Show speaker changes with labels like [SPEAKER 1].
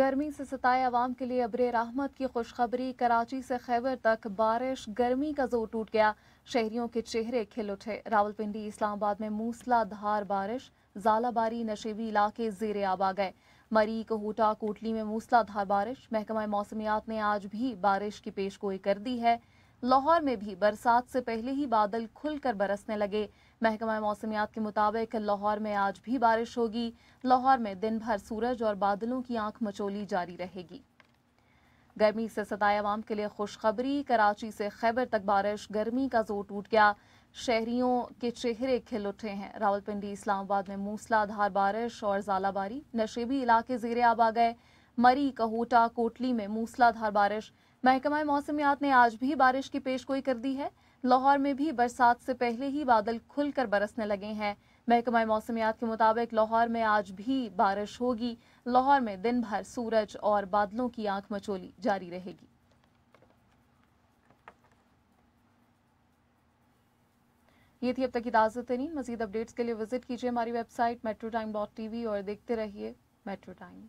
[SPEAKER 1] गर्मी से सताए आवाम के लिए अब्र राहमत की खुशखबरी कराची से खैबर तक बारिश गर्मी का जोर टूट गया शहरियों के चेहरे खिल उठे रावलपिंडी इस्लामाबाद में मूसलाधार बारिश जालाबारी नशेबी इलाके जेर आब आ गए मरी कोहटा कोटली में मूसलाधार बारिश महकमा मौसमियात ने आज भी बारिश की पेशगोई कर दी है लाहौर में भी बरसात से पहले ही बादल खुलकर बरसने लगे महकमा मौसमियात के मुताबिक लाहौर में आज भी बारिश होगी लाहौर में दिन भर सूरज और बादलों की आंख मचोली जारी रहेगी गर्मी से सताए आवाम के लिए खुशखबरी कराची से खैबर तक बारिश गर्मी का जोर टूट गया शहरियों के चेहरे खिल उठे हैं रावलपिंडी इस्लामाबाद में मूसलाधार बारिश और जालाबारी नशेबी इलाके जेरे आब आ गए मरी कहोटा कोटली में मूसलाधार बारिश महकमा मौसमियात ने आज भी बारिश की पेशगोई कर दी है लाहौर में भी बरसात से पहले ही बादल खुलकर बरसने लगे हैं महकमा मौसमियात के मुताबिक लाहौर में आज भी बारिश होगी लाहौर में दिन भर सूरज और बादलों की आंख मचोली जारी रहेगी ये थी अब तक की ताज़ा तरीन मजीद अपडेट्स के लिए विजिट कीजिए हमारी website metro time dot T और देखते रहिए मेट्रो टाइम